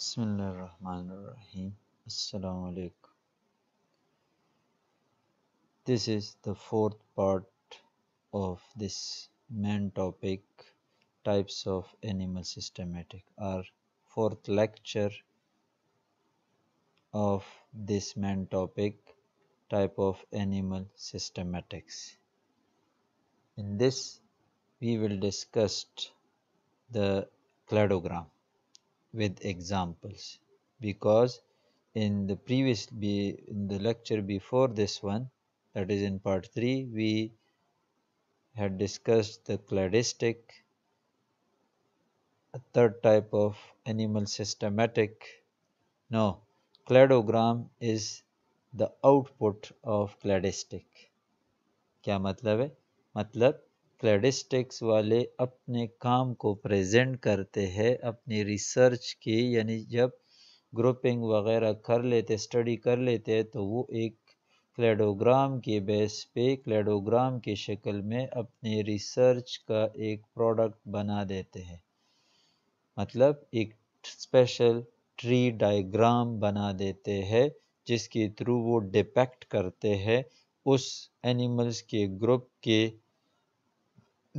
Bismillah This is the fourth part of this main topic types of animal systematic. Our fourth lecture of this main topic type of animal systematics. In this we will discuss the cladogram with examples because in the previous be in the lecture before this one that is in part 3 we had discussed the cladistic a third type of animal systematic no cladogram is the output of cladistic क्या मतलब है मतलब cladistics वाले अपने काम को present करते हैं अपनी रिसर्च की यानी जब ग्रुपिंग वगैरह कर लेते स्टडी कर लेते हैं तो वो एक क्लेडोग्राम के बेस पे क्लेडोग्राम की शक्ल में अपनी रिसर्च का एक प्रोडक्ट बना देते हैं मतलब एक स्पेशल ट्री डायग्राम बना देते हैं जिसके थ्रू वो डिपेक्ट करते हैं उस एनिमल्स के ग्रुप के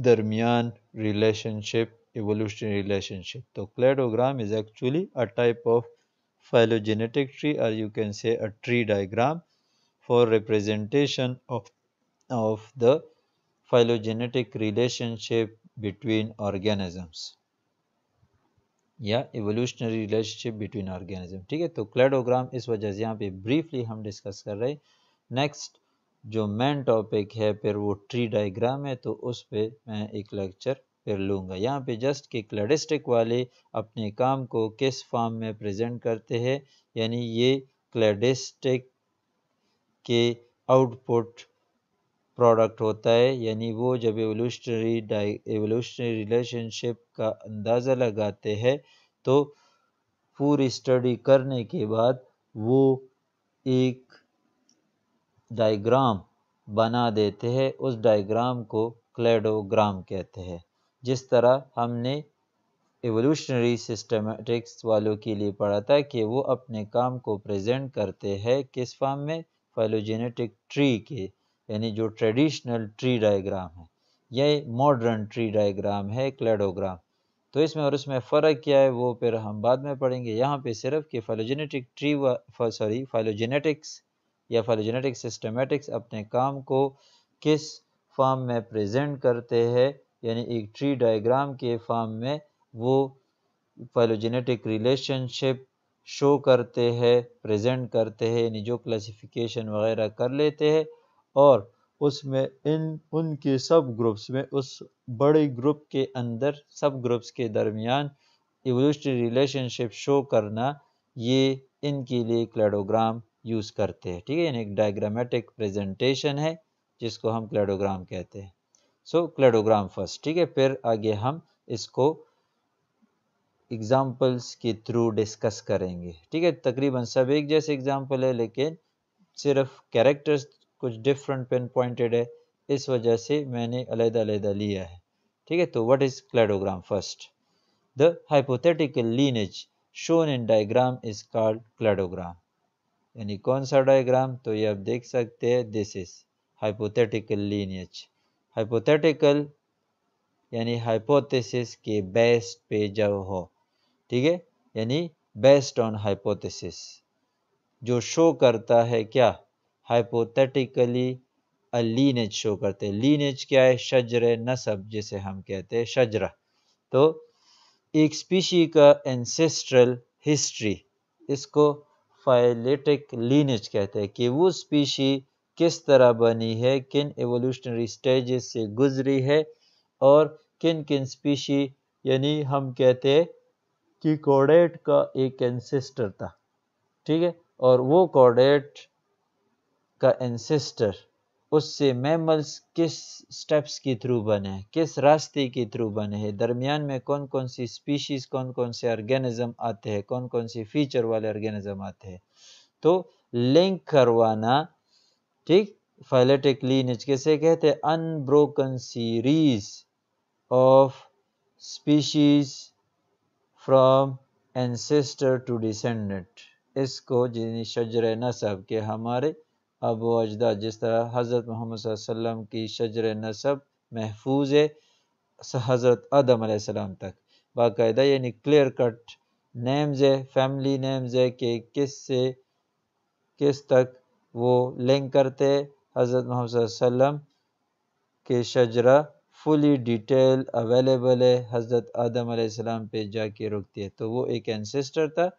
दरमियान रिलेशनशिप इवोल्यूशन रिलेशनशिप तो cladogram is actually a type of phylogenetic tree और you can say a tree diagram for representation of of the phylogenetic relationship between organisms या इवोल्यूशनरी रिलेशनशिप बिटवीन ऑर्गेनिज्म ठीक है तो cladogram इस वजह से यहाँ पे ब्रीफली हम डिस्कस कर रहे हैं नेक्स्ट जो मेन टॉपिक है फिर वो ट्री डायग्राम है तो उस पर मैं एक लेक्चर फिर लूँगा यहाँ पे जस्ट कि क्लरिस्टिक वाले अपने काम को किस फॉर्म में प्रेजेंट करते हैं यानी ये क्लडिस्टिक के आउटपुट प्रोडक्ट होता है यानी वो जब एवोल्यूशनरी एवोल्यूशनरी रिलेशनशिप का अंदाज़ा लगाते हैं तो पूरी स्टडी करने के बाद वो एक डायग्राम बना देते हैं उस डायग्राम को क्लेडोग्राम कहते हैं जिस तरह हमने एवोल्यूशनरी सिस्टमेटिक्स वालों के लिए पढ़ा था कि वो अपने काम को प्रेजेंट करते हैं किस फॉर्म में फाइलोजेनेटिक ट्री के यानी जो ट्रेडिशनल ट्री डायग्राम है यह मॉडर्न ट्री डायग्राम है क्लेडोग्राम तो इसमें और उसमें फ़र्क क्या है वो फिर हम बाद में पढ़ेंगे यहाँ पे सिर्फ कि फाइलोजेनेटिक ट्री सॉरी फाइलोजेनेटिक्स या फाइलोजेनेटिक सिस्टमेटिक्स अपने काम को किस फॉर्म में प्रेजेंट करते हैं यानी एक ट्री डायग्राम के फॉर्म में वो फाइलोजेनेटिक रिलेशनशिप शो करते हैं प्रेजेंट करते हैं यानी जो क्लासिफिकेशन वगैरह कर लेते हैं और उसमें इन उनके सब ग्रुप्स में उस बड़े ग्रुप के अंदर सब ग्रुप्स के दरमियान एवोल्यूशनरी रिलेशनशिप शो करना ये इनके लिए क्लेडोग्राम यूज़ करते हैं ठीक है यानी एक डायग्रामेटिक प्रेजेंटेशन है जिसको हम क्लेडोग्राम कहते हैं सो क्लेडोग्राम फर्स्ट ठीक है फिर आगे हम इसको एग्ज़ाम्पल्स के थ्रू डिस्कस करेंगे ठीक है तकरीबन सब एक जैसे एग्ज़ाम्पल है लेकिन सिर्फ कैरेक्टर्स कुछ डिफरेंट पेन पॉइंटेड है इस वजह से मैंने अलहदादा लिया है ठीक है तो what is cladogram first the hypothetical lineage shown in diagram is called cladogram यानी कौन सा डायग्राम तो ये आप देख सकते हैं this is hypothetical lineage hypothetical यानी हाइपोथेसिस के बेस्ट पे जब हो ठीक है यानी बेस्ट ऑन हाइपोथेसिस जो शो करता है क्या हाइपोथेटिकली अ लीनेज शो करते हैं लीनेज क्या है शजर नसब जिसे हम कहते हैं शजरा तो एक स्पीशी का एंसेस्ट्रल हिस्ट्री इसको फाइलेटिक लीनेज कहते हैं कि वो स्पीशी किस तरह बनी है किन एवोल्यूशनरी स्टेजेस से गुजरी है और किन किन स्पीशी यानी हम कहते हैं कि कॉर्डेट का एक एंसेस्टर था ठीक है और वो कॉर्डेट का एंसेस्टर उससे मेमल्स किस स्टेप्स के थ्रू बने किस रास्ते के थ्रू बने हैं दरमियान में कौन कौन सी स्पीशीज़ कौन कौन से ऑर्गेनिज़म आते हैं कौन कौन से फीचर वाले ऑर्गेनिज्म आते हैं तो लिंक करवाना ठीक फाइलेटिक लीनेज कैसे कहते हैं unbroken series of species from ancestor to descendant इसको जिन शजर नसब के हमारे अब अजदा जिस तरह हज़रत मोहम्मद वसल्लम की शजर नसब महफूज है हज़रत आदम आसमाम तक बाकायदा यानी क्लियर कट नेम्स है फैमिली नेम्स है कि किस से किस तक वो लिंक करते हज़रत मोहम्मद वसल्लम के शजरा फुली डिटेल अवेलेबल है हज़रत आदम आसमाम पे जाके रुकती है तो वो एक एनसेस्टर था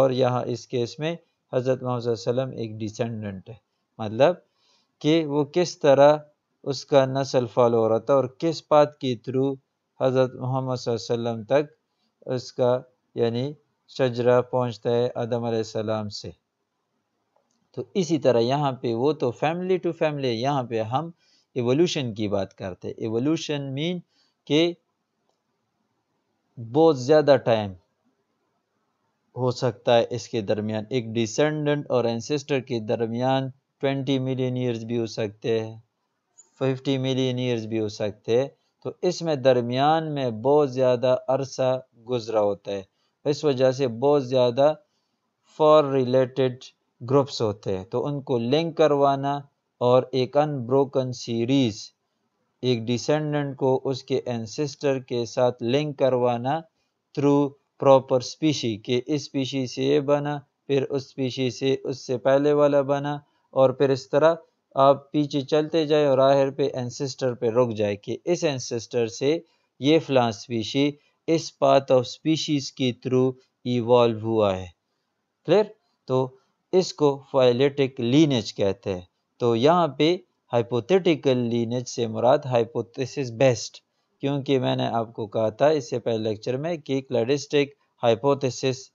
और यहाँ इस केस में हज़रत मोहम्मद वसल्लम एक डिसेंडेंट है मतलब कि वो किस तरह उसका नस्ल फॉलो हो रहा था और किस बात के थ्रू हज़रत मोहम्मद वसल्लम तक उसका यानी शजरा पहुंचता है आदम सलाम से तो इसी तरह यहाँ पे वो तो फैमिली टू फैमिली यहाँ पे हम एवोल्यूशन की बात करते हैं एवोल्यूशन मीन के बहुत ज़्यादा टाइम हो सकता है इसके दरमियान एक डिसेंडेंट और एंसेस्टर के दरमियान ट्वेंटी मिलियन ईयर्स भी हो सकते हैं फिफ्टी मिलियन ईयर्स भी हो सकते हैं तो इसमें दरमियान में बहुत ज़्यादा अरसा गुजरा होता है इस वजह से बहुत ज़्यादा फॉर रिलेटेड ग्रुप्स होते हैं तो उनको लिंक करवाना और एक अनब्रोकन सीरीज़ एक डिसेंडेंट को उसके एंसेस्टर के साथ लिंक करवाना थ्रू प्रॉपर स्पीशी के इस स्पीशी से ये बना फिर उस स्पीशी से उससे पहले वाला बना और फिर इस तरह आप पीछे चलते जाए और आखिर पे एंसेस्टर पे रुक जाए कि इस एंसेस्टर से ये फ़लां स्पीशी इस पाथ ऑफ स्पीशीज़ के थ्रू इवॉल्व हुआ है क्लियर तो इसको फाइलेटिक लीनेज कहते हैं तो यहाँ पे हाइपोथेटिकल लीनेज से मुराद हाइपोथेसिस बेस्ट क्योंकि मैंने आपको कहा था इससे पहले लेक्चर में कि क्लडिस्टिक हाइपोथेसिस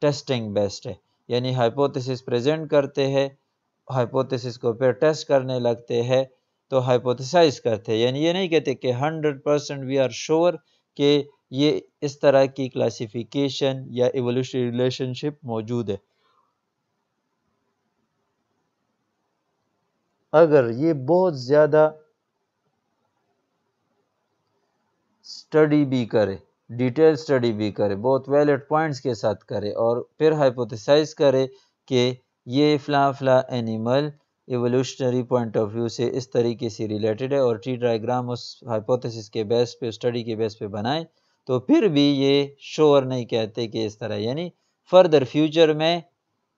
टेस्टिंग बेस्ट है यानी हाइपोथेसिस प्रेजेंट करते हैं हाइपोथेसिस को फिर टेस्ट करने लगते हैं तो हाइपोथेसाइज करते हैं यानी ये नहीं कहते कि hundred percent we are sure कि ये इस तरह की क्लासिफिकेशन या एवोल्यूशनरी रिलेशनशिप मौजूद है अगर ये बहुत ज़्यादा स्टडी भी करे डिटेल स्टडी भी करे बहुत वैलिड पॉइंट्स के साथ करे और फिर हाइपोथेसाइज करे कि ये फ़ला फ्ला animal evolutionary point of view से इस तरीके से रिलेटेड है और ट्री डायग्राम उस हाइपोथेसिस के बेस पे स्टडी के बेस पे बनाए तो फिर भी ये शोर नहीं कहते कि इस तरह यानी फर्दर फ्यूचर में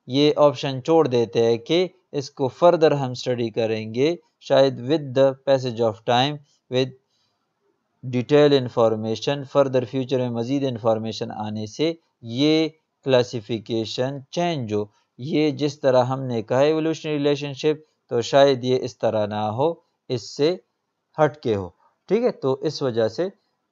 ये ऑप्शन छोड़ देते हैं कि इसको फर्दर हम स्टडी करेंगे शायद with the passage of time with detail information further future में मज़ीद इंफॉर्मेशन आने से ये क्लासिफिकेशन चेंज हो ये जिस तरह हमने कहा एवोल्यूशनरी रिलेशनशिप तो शायद ये इस तरह ना हो इससे हटके हो ठीक है तो इस वजह से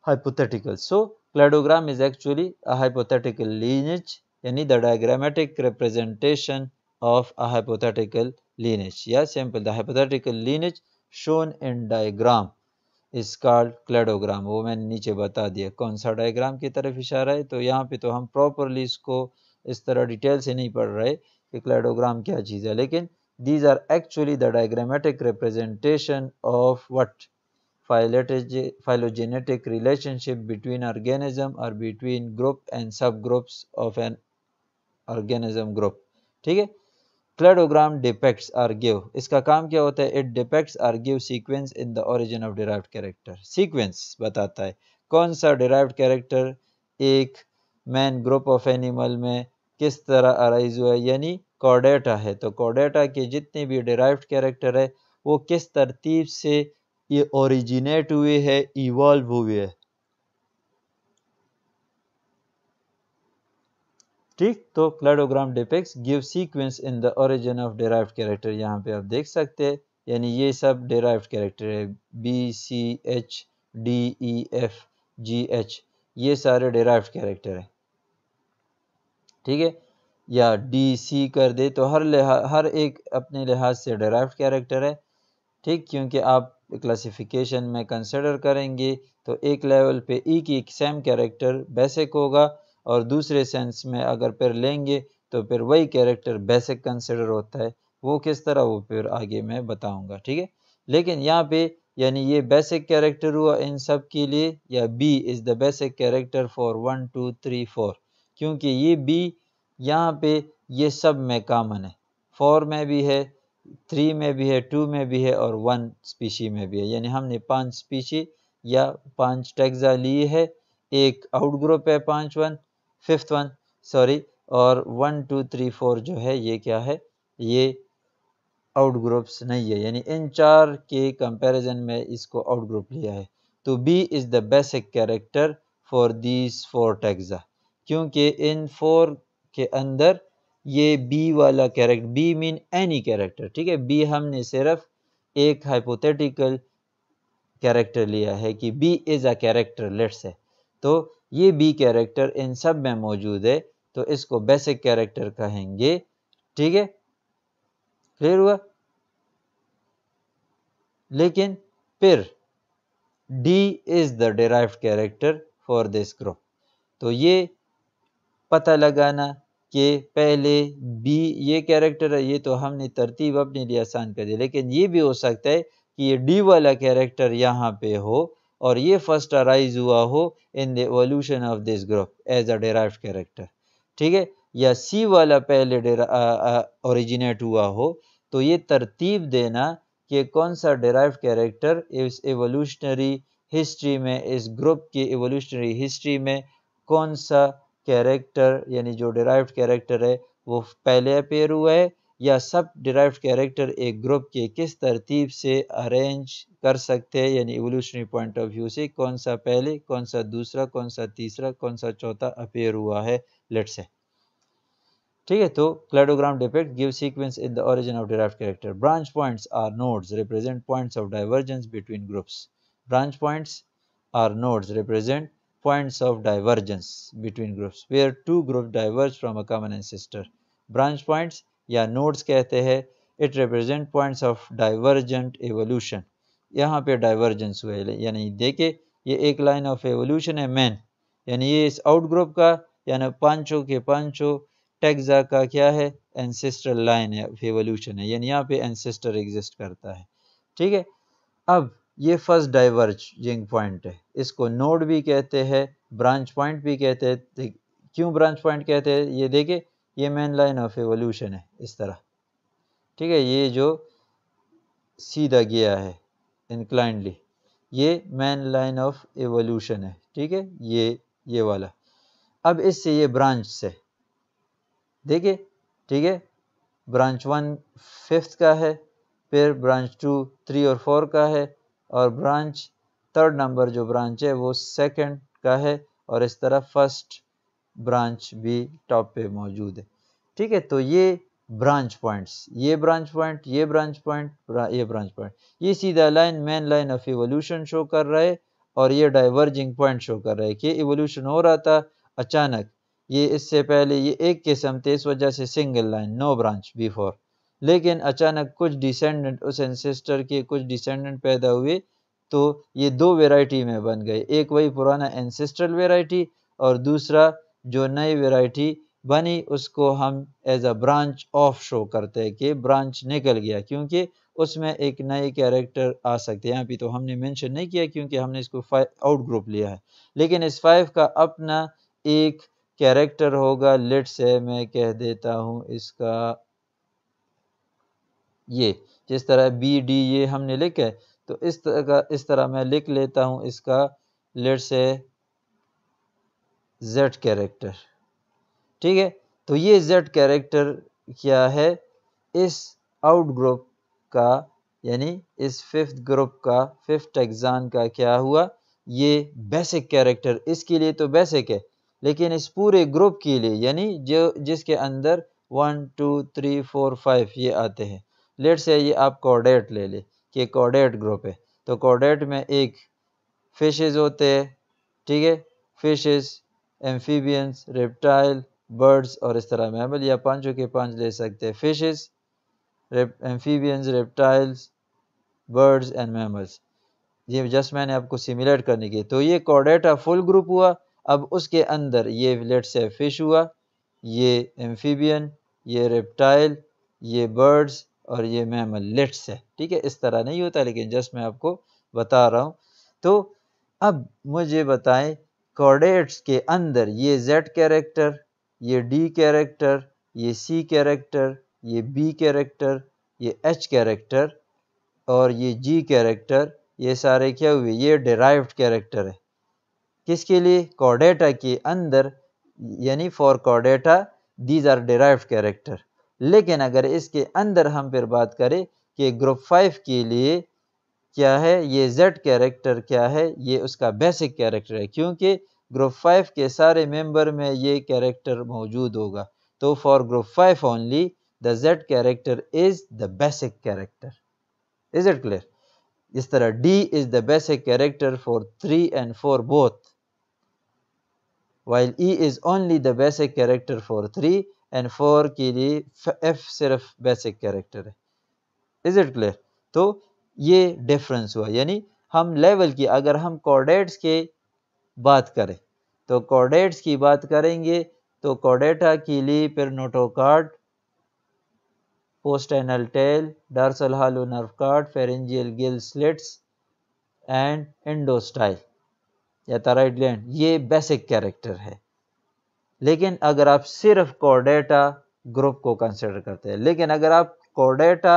hypothetical so cladogram is actually a hypothetical lineage यानी the diagrammatic representation of a hypothetical lineage या simple the hypothetical lineage shown in diagram is called cladogram वो मैंने नीचे बता दिया कौन सा डायग्राम की तरफ इशारा है तो यहाँ पे तो हम प्रॉपरली इसको इस तरह डिटेल से नहीं पढ़ रहे कि क्लाइडोग्राम क्या चीज़ है लेकिन these are actually the diagrammatic representation of what phylogenetic relationship between organism और between group and sub subgroups of an organism group ठीक है क्लेडोग्राम डिपेक्ट्स आर गिव इसका काम क्या होता है it depicts or give sequence in the origin of derive character sequence बताता है कौन सा डिराइव कैरेक्टर एक मैन ग्रुप ऑफ एनिमल में किस तरह अराइज हुआ है यानी कॉडेटा है तो कॉडेटा के जितने भी डिराइव्ड कैरेक्टर है वो किस तरतीब से ये ओरिजिनेट हुए है इवॉल्व हुए है ठीक तो cladogram depicts give sequence in the origin of derive character यहाँ पे आप देख सकते हैं यानी ये सब डेराइव कैरेक्टर है B C H D E F G H ये सारे डेराइव कैरेक्टर हैं ठीक है या डी सी कर दे तो हर हर एक अपने लिहाज से डराइव कैरेक्टर है ठीक क्योंकि आप क्लासिफिकेशन में कंसिडर करेंगे तो एक लेवल पे ई की सेम कैरेक्टर बेसिक होगा और दूसरे सेंस में अगर फिर लेंगे तो फिर वही कैरेक्टर बेसिक कंसिडर होता है वो किस तरह वो फिर आगे मैं बताऊंगा ठीक है लेकिन यहाँ पे यानी ये बेसिक कैरेक्टर हुआ इन सब के लिए या B is the basic character for one two three four क्योंकि ये बी यहाँ पे ये सब में कामन है फोर में भी है थ्री में भी है टू में भी है और वन स्पीशी में भी है यानी हमने पांच स्पीशी या पांच टैक्सा लिए है एक आउट ग्रुप है पांच वन फिफ्थ वन सॉरी और वन टू थ्री फोर जो है ये क्या है ये आउट ग्रुप्स नहीं है यानी इन चार के कंपैरिजन में इसको आउट ग्रुप लिया है तो B is the basic character for these four taxa क्योंकि इन फोर के अंदर ये बी वाला character B mean any character ठीक है बी हमने सिर्फ एक हाइपोथेटिकल कैरेक्टर लिया है कि B is a character let's है तो ये बी कैरेक्टर इन सब में मौजूद है तो इसको बेसिक कैरेक्टर कहेंगे ठीक है क्लियर हुआ लेकिन फिर D is the derived character for this group तो ये पता लगाना कि पहले बी ये कैरेक्टर है ये तो हमने तरतीब अपने लिए आसान कर दी लेकिन ये भी हो सकता है कि ये डी वाला कैरेक्टर यहाँ पे हो और ये फर्स्ट अराइज हुआ हो in evolution of this group as a derive character ठीक है या सी वाला पहले ओरिजिनेट हुआ हो तो ये तरतीब देना कि कौन सा डेराइव कैरेक्टर इस एवोल्यूशनरी हिस्ट्री में इस ग्रुप की एवोल्यूशनरी हिस्ट्री में कौन सा कैरेक्टर यानी जो डिराइव कैरेक्टर है वो पहले अपेयर हुआ है या सब डिराइव कैरेक्टर एक ग्रुप के किस तरतीब से अरेंज कर सकते हैं यानी एवोल्यूशनरी पॉइंट ऑफ व्यू से कौन सा पहले कौन सा दूसरा कौन सा तीसरा कौन सा चौथा अपेयर हुआ है लेट्स से ठीक है तो cladogram depict give sequence in the origin of derive character branch points are nodes represent points of divergence between groups branch points are nodes represent points of divergence between groups where two groups diverge from a common ancestor branch points ya nodes kehte hai it represent points of divergent evolution yahan pe divergence हुए yani dekhe ye ek line of evolution hai main yani ye is out group का यानी पांचों के पांचों टेक्जा का क्या है ancestor line है एवोल्यूशन है यानी यहाँ पे एंसेस्टर एग्जिस्ट करता है ठीक है अब ये फर्स्ट डाइवर्जिंग पॉइंट है इसको नोड भी कहते हैं ब्रांच पॉइंट भी कहते हैं क्यों ब्रांच पॉइंट कहते हैं ये देखिए ये मेन लाइन ऑफ एवोल्यूशन है इस तरह ठीक है ये जो सीधा गया है इनक्लाइंडली ये मेन लाइन ऑफ एवोल्यूशन है ठीक है ये ये वाला अब इससे ये ब्रांच से देखिए ठीक है ब्रांच वन फिफ्थ का है फिर ब्रांच टू थ्री और फोर का है और ब्रांच थर्ड नंबर जो ब्रांच है वो सेकंड का है और इस तरह फर्स्ट ब्रांच भी टॉप पे मौजूद है ठीक है तो ये ब्रांच पॉइंट्स ये ब्रांच पॉइंट ये ब्रांच पॉइंट ये ब्रांच पॉइंट ये सीधा line main line of evolution show कर रहा है और ये डाइवर्जिंग पॉइंट शो कर रहा है कि इवोल्यूशन हो रहा था अचानक ये इससे पहले ये एक किस्म थे इस वजह से single line no branch before लेकिन अचानक कुछ डिसेंडेंट उस एंसेस्टर के कुछ डिसेंडेंट पैदा हुए तो ये दो वेराइटी में बन गए एक वही पुराना एंसेस्ट्रल वेराइटी और दूसरा जो नई वेराइटी बनी उसको हम as a branch of show करते हैं कि ब्रांच निकल गया क्योंकि उसमें एक नए कैरेक्टर आ सकते हैं यहाँ पे तो हमने मेंशन नहीं किया क्योंकि हमने इसको फाइव आउट ग्रुप लिया है लेकिन इस फाइव का अपना एक कैरेक्टर होगा लेट से मैं कह देता हूँ इसका ये जिस तरह बी डी ये हमने लिखा है तो इस तरह इस तरह मैं लिख लेता हूँ इसका लेट से जेड कैरेक्टर ठीक है तो ये जेड कैरेक्टर क्या है इस आउट ग्रुप का यानी इस फिफ्थ ग्रुप का फिफ्थ एग्जाम का क्या हुआ ये बेसिक कैरेक्टर इसके लिए तो बेसिक है लेकिन इस पूरे ग्रुप के लिए यानी जो जिसके अंदर one two three four five ये आते हैं लेट से ये आप कॉर्डेट ले लें कि कॉर्डेट ग्रुप है तो कॉर्डेट में एक फिशेस होते हैं ठीक है फिशेस एम्फीबियंस रेप्टाइल बर्ड्स और इस तरह मैमल या पांचों के पांच ले सकते हैं fishes amphibians reptiles birds and mammals ये जस्ट मैंने आपको सिमुलेट करने की तो ये कॉर्डेटा फुल ग्रुप हुआ अब उसके अंदर ये लेट से फिश हुआ ये एम्फीबियन ये रेप्टाइल ये बर्ड्स और ये मैम लेट्स है ठीक है इस तरह नहीं होता लेकिन जस्ट मैं आपको बता रहा हूँ तो अब मुझे बताएं कॉर्डेट्स के अंदर ये जेड कैरेक्टर ये डी कैरेक्टर ये सी कैरेक्टर ये बी कैरेक्टर ये एच कैरेक्टर और ये जी कैरेक्टर ये सारे क्या हुए ये डेराइव्ड कैरेक्टर है किसके लिए कॉर्डेटा के अंदर यानी for Chordata these are derive character लेकिन अगर इसके अंदर हम फिर बात करें कि ग्रुप फाइव के लिए क्या है ये जेड कैरेक्टर क्या है ये उसका बेसिक कैरेक्टर है क्योंकि ग्रुप फाइव के सारे मेंबर में ये कैरेक्टर मौजूद होगा तो for group five only the Z character is the basic character is it clear इस तरह D is the basic character for three and four both while E is only the basic character for three and four के लिए F सिर्फ basic character है is it clear तो ये difference हुआ यानी हम लेवल की अगर हम कॉर्डेट्स के बात करें तो कॉर्डेट्स की बात करेंगे तो कॉर्डेटा लिए फिर notochord post anal tail dorsal hollow nerve cord pharyngeal gill slits and endostyle या थायराइड ये बेसिक कैरेक्टर है लेकिन अगर आप सिर्फ कोडेटा ग्रुप को कंसिडर करते हैं लेकिन अगर आप कोडेटा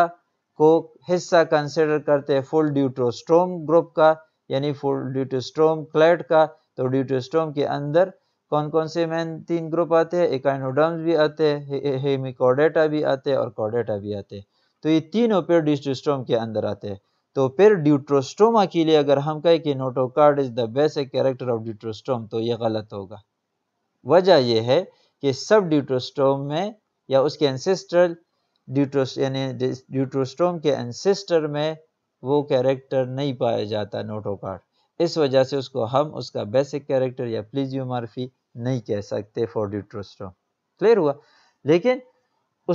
को हिस्सा कंसिडर करते हैं फुल ड्यूट्रोस्ट्रोम ग्रुप का यानी फुल ड्यूटोस्ट्रोम क्लेट का तो ड्यूटोस्ट्रोम के अंदर कौन कौन से मेन तीन ग्रुप आते हैं इकाइनोडम्स भी आते हैं हेमिकोडेटा भी आते हैं और कोडेटा भी आते हैं तो ये तीनों पेयर ड्यूटोस्ट्रोम के अंदर आते हैं तो फिर ड्यूट्रोस्टोमा के लिए अगर हम कहें कि notochord is the basic character of deuterostome तो ये गलत होगा वजह यह है कि सब ड्यूट्रोस्टोम में या उसके एंसेस्टर ड्यूट्रोस यानी ड्यूट्रोस्टोम के एंसेस्टर में वो कैरेक्टर नहीं पाया जाता नोटोकार्ड इस वजह से उसको हम उसका बेसिक कैरेक्टर या प्लीजियोमार्फी नहीं कह सकते फॉर ड्यूट्रोस्टोम क्लियर हुआ लेकिन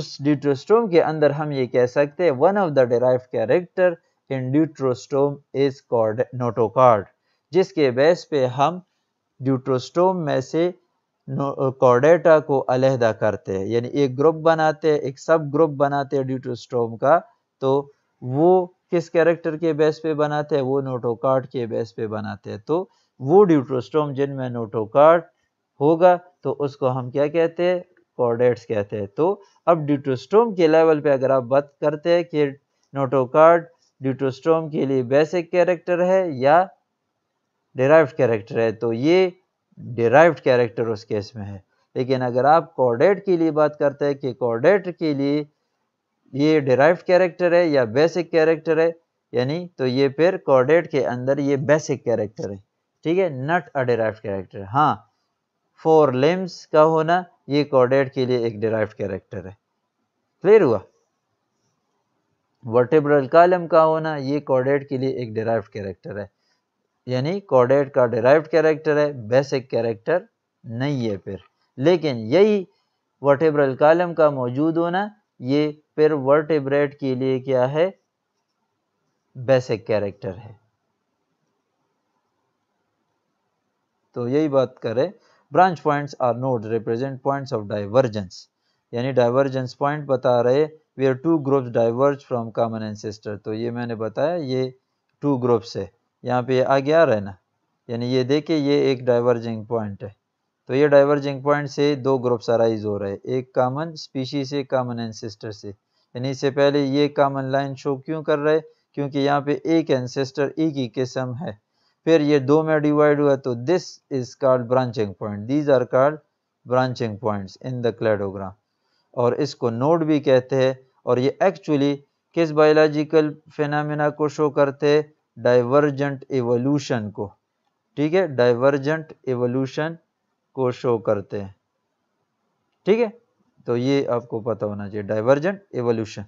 उस ड्यूट्रोस्टोम के अंदर हम ये कह सकते हैं one of the derive character in deuterostome is cord notochord जिसके बेस पे हम ड्यूट्रोस्टोम में से कॉर्डेटा को अलहदा करते हैं यानी एक ग्रुप बनाते हैं एक सब ग्रुप बनाते हैं ड्यूटोस्टोम का तो वो किस कैरेक्टर के बेस पे बनाते हैं वो नोटोकार्ड के बेस पे बनाते हैं तो वो ड्यूट्रोस्टोम जिनमें नोटोकार्ड होगा तो उसको हम क्या कहते हैं कॉर्डेट्स कहते हैं तो अब ड्यूटोस्टोम के लेवल पे अगर आप बात करते हैं कि नोटोकार्ड ड्यूटोस्टोम के लिए बेसिक कैरेक्टर है या डिराइव कैरेक्टर है तो ये डिराइव्ड कैरेक्टर उस केस में है लेकिन अगर आप कॉर्डेट के लिए बात करते हैं कि कॉर्डेट के लिए ये डिराइव्ड कैरेक्टर है या बेसिक कैरेक्टर है यानी तो ये फिर कॉर्डेट के अंदर ये बेसिक कैरेक्टर है ठीक है नट अ डिराइव कैरेक्टर हाँ फोर लिम्स का होना ये कॉर्डेट के लिए एक डिराइव कैरेक्टर है क्लियर हुआ वर्टेब्रल कालम का होना ये कॉर्डेट के लिए एक डिराइव कैरेक्टर है यानी कॉर्डेट का डिराइव कैरेक्टर है बेसिक कैरेक्टर नहीं है फिर लेकिन यही वर्टेब्रल कालम का मौजूद होना ये फिर वर्टेब्रेट के लिए क्या है बेसिक कैरेक्टर है तो यही बात करें branch points are not represent points of divergence यानी डाइवर्जेंस पॉइंट बता रहे वे are two groups diverge from common ancestor तो ये मैंने बताया ये टू ग्रुप्स है यहाँ पे आ गया ना यानी ये देखिए ये एक डाइवर्जिंग पॉइंट है तो ये डाइवर्जिंग पॉइंट से दो ग्रुप्स अराइज हो रहे हैं एक कामन स्पीशी से कामन एनसेस्टर से यानी इससे पहले ये कामन लाइन शो क्यों कर रहे क्योंकि यहाँ पे एक एनसेस्टर एक ही किस्म है फिर ये दो में डिवाइड हुआ तो this is called branching point these are called branching points in the cladogram और इसको नोड भी कहते हैं और ये एक्चुअली किस बायोलॉजिकल फिनमिना को शो करते हैं डाइवर्जेंट एवोल्यूशन को ठीक है डाइवर्जेंट एवोल्यूशन को शो करते हैं ठीक है तो ये आपको पता होना चाहिए divergent evolution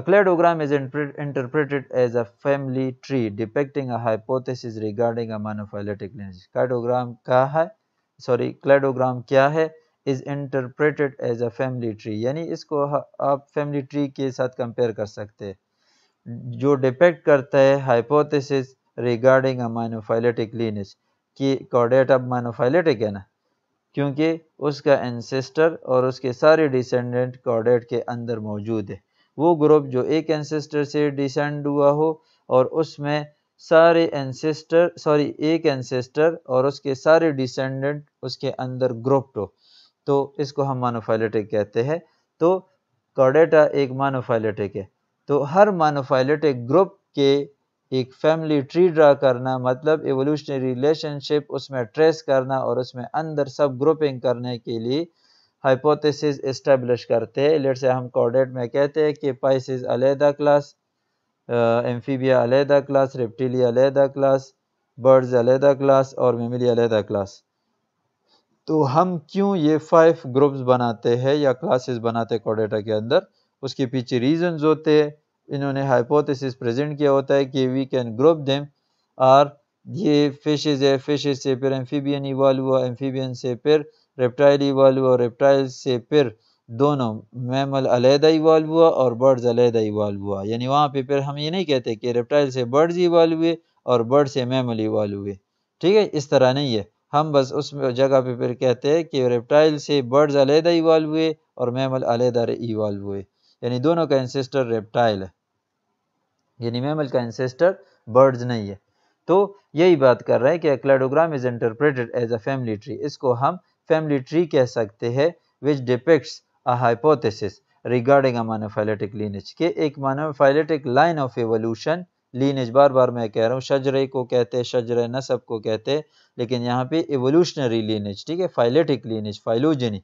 a cladogram is interpreted as a family tree depicting depicting a hypothesis regarding a monophyletic क्या है सॉरी क्लेडोग्राम क्या है is interpreted as a family tree यानी इसको आप फैमिली ट्री के साथ कंपेयर कर सकते हैं जो डिपेक्ट करता है hypothesis regarding a monophyletic lineage कि कॉर्डेट अब माइनोफाइलेटिक है ना क्योंकि उसका एंसेस्टर और उसके सारे डिसेंडेंट कॉर्डेट के अंदर मौजूद है वो ग्रुप जो एक एंसेस्टर से डिसेंड हुआ हो और उसमें सारे एंसेस्टर सॉरी एक एंसेस्टर और उसके सारे डिसेंडेंट उसके अंदर ग्रुप्ड हो तो इसको हम मानोफाइलेटिक कहते हैं तो कॉर्डेटा एक मानोफाइलेटिक है तो हर मानोफाइलेटिक ग्रुप के एक फैमिली ट्री ड्रा करना मतलब एवोल्यूशनरी रिलेशनशिप उसमें ट्रेस करना और उसमें अंदर सब ग्रुपिंग करने के लिए हाइपोथेसिस इस्टेब्लिश करते हैं लेट से हम कॉर्डेट में कहते हैं कि पाइसिस अलहदा क्लास एम्फीबिया अलहदा क्लास रेप्टिलिया अलहदा क्लास बर्ड्स अलहदा क्लास और मेमिली अलहदा क्लास तो हम क्यों ये फाइव ग्रुप्स बनाते हैं या क्लासेस बनाते कॉर्डेटा के अंदर उसके पीछे रीजन होते हैं इन्होंने हाइपोथेसिस प्रेजेंट किया होता है कि वी कैन ग्रुप देम और ये फिशेज है फिशेज से फिर एम्फीबियन इवाल हुआ एम्फीबियन से फिर रेप्टाइल इवाल हुआ रेप्टाइल से फिर दोनों मैमल अलहदा इवाल्व हुआ और बर्ड्स अलहदा इवाल्व हुआ यानी वहाँ पे फिर हम ये नहीं कहते कि रेप्टाइल से बर्ड्स इवाल्व हुए और बर्ड से मैमल इवाल्व हुए ठीक है इस तरह नहीं है हम बस उस जगह पे फिर कहते हैं कि रेप्टाइल से बर्ड्स अलहदा इवाल्व हुए और मैमल अलहदा इवाल्व हुए यानी दोनों का एंसेस्टर रेप्टाइल है यानी मैमल का एंसेस्टर बर्ड्स नहीं है तो यही बात कर रहा है कि cladogram is interpreted as a family tree इसको हम फैमिली ट्री कह सकते हैं which depicts a hypothesis regarding a monophyletic lineage के एक monophyletic line of evolution lineage बार बार मैं कह रहा हूँ शजरे को कहते हैं शजर नसब को कहते हैं लेकिन यहाँ पे एवोल्यूशनरी लीनेज ठीक है फाइलेटिक लीनेज फाइलोजनी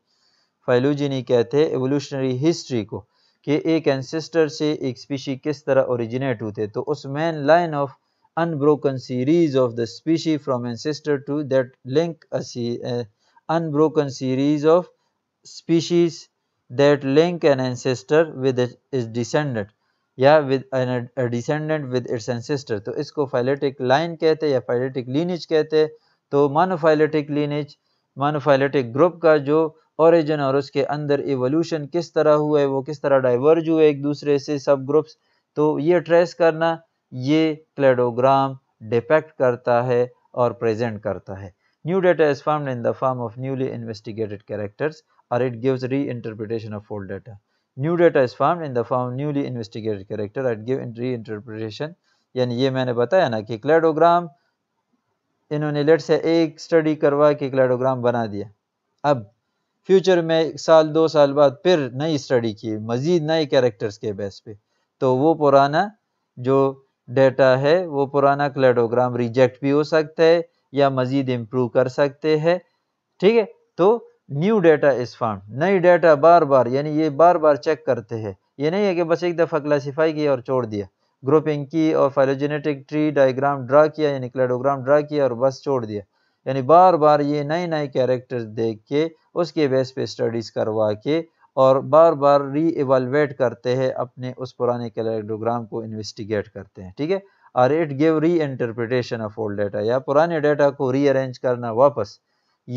फाइलोजनी कहते हैं एवोल्यूशनरी हिस्ट्री को कि एक एंसेस्टर से एक स्पीशी किस तरह ओरिजिनेट होते तो उस main line of unbroken series of the species from ancestor to that link unbroken series of species that link an ancestor with is descendant या with descendant with its ancestor तो इसको phyletic line कहते हैं या phyletic lineage कहते हैं तो मानोफाइलेटिक lineage मानोफाइलेटिक group का जो औरिजन और उसके अंदर एवोल्यूशन किस तरह हुआ है वो किस तरह डाइवर्ज हुए एक दूसरे से सब ग्रुप्स तो ये ट्रेस करना ये क्लेडोग्राम डिपेक्ट करता है और प्रेजेंट करता है new data is form in the form of newly investigated characters और it gives reinterpretation of old data new data is form in the form newly investigated character at give reinterpretation यानी ये मैंने बताया ना कि cladogram इन्होंने late से एक स्टडी करवा के क्लेडोग्राम बना दिया अब फ्यूचर में एक साल दो साल बाद फिर नई स्टडी की मज़ीद नए कैरेक्टर्स के बेस पे तो वो पुराना जो डेटा है वो पुराना क्लेडोग्राम रिजेक्ट भी हो सकता है या मज़ीद इम्प्रूव कर सकते हैं ठीक है तो न्यू डेटा इस फॉर्म नई डेटा बार बार यानी ये बार बार चेक करते हैं ये नहीं है कि बस एक दफ़ा क्लासीफाई किया और छोड़ दिया ग्रुपिंग की और फाइलोजेनेटिक ट्री डायग्राम ड्रा किया यानी क्लेडोग्राम ड्रा किया और बस छोड़ दिया यानी बार बार ये नए नए कैरेक्टर्स देख के उसके बेस पे स्टडीज़ करवा के और बार बार री एवलवेट करते हैं अपने उस पुराने कैलेक्टोग्राम को इन्वेस्टिगेट करते हैं ठीक है और it give reinterpretation of old data या पुराने डेटा को रीअरेंज करना वापस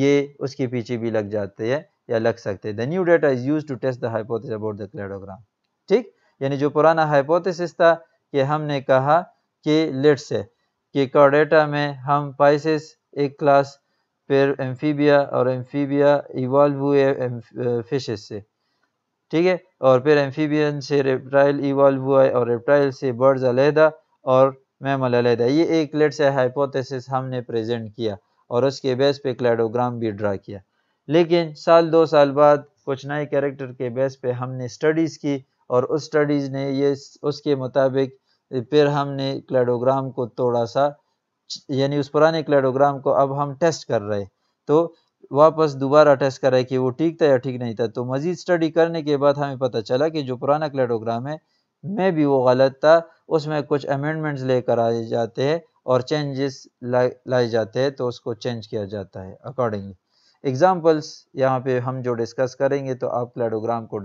ये उसके पीछे भी लग जाते हैं या लग सकते हैं the new data is use to test the hypothesis about the cladogram ठीक यानी जो पुराना हाइपोथेसिस था कि हमने कहा कि लेट्स है कि कॉडेटा में हम पाइसिस एक क्लास फिर एम्फीबिया और एम्फीबिया इवॉल्व हुए फिशेस से ठीक है और फिर एम्फीबियन से रेप्टाइल इवॉल्व हुआ है और रेप्टाइल से बर्ड्स अलहदा और मैमल अलहदा ये एक लेट से हाइपोथेसिस हमने प्रेजेंट किया और उसके बेस पे क्लैडोग्राम भी ड्रा किया लेकिन साल दो साल बाद कुछ नए कैरेक्टर के बेस पे हमने स्टडीज़ की और उस स्टडीज़ ने ये उसके मुताबिक फिर हमने क्लैडोग्राम को थोड़ा सा यानी उस पुराने क्लेडोग्राम को अब हम टेस्ट कर रहे तो वापस दोबारा टेस्ट कर रहे कि वो ठीक था या ठीक नहीं था तो मज़ीद स्टडी करने के बाद हमें पता चला कि जो पुराना क्लेडोग्राम है में भी वो गलत था उसमें कुछ अमेंडमेंट्स लेकर आए जाते हैं और चेंजेस लाए जाते हैं तो उसको चेंज किया जाता है अकॉर्डिंगली एग्ज़ाम्पल्स यहाँ पे हम जो डिस्कस करेंगे तो आप क्लेडोग्राम को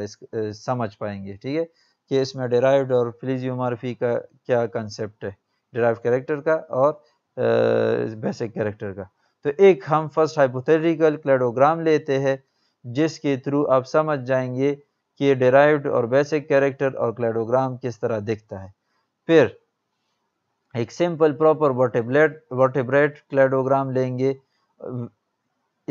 समझ पाएंगे ठीक है कि इसमें डिराइव्ड और फ्लिजियोमार्फी का क्या कंसेप्ट है डिराइव कैरेक्टर का और बेसिक कैरेक्टर का तो एक हम फर्स्ट हाइपोथेटिकल क्लेडोग्राम लेते हैं जिसके थ्रू आप समझ जाएंगे कि डेराइव्ड और बेसिक कैरेक्टर और क्लेडोग्राम किस तरह दिखता है फिर एक simple proper vertebrate vertebrate cladogram लेंगे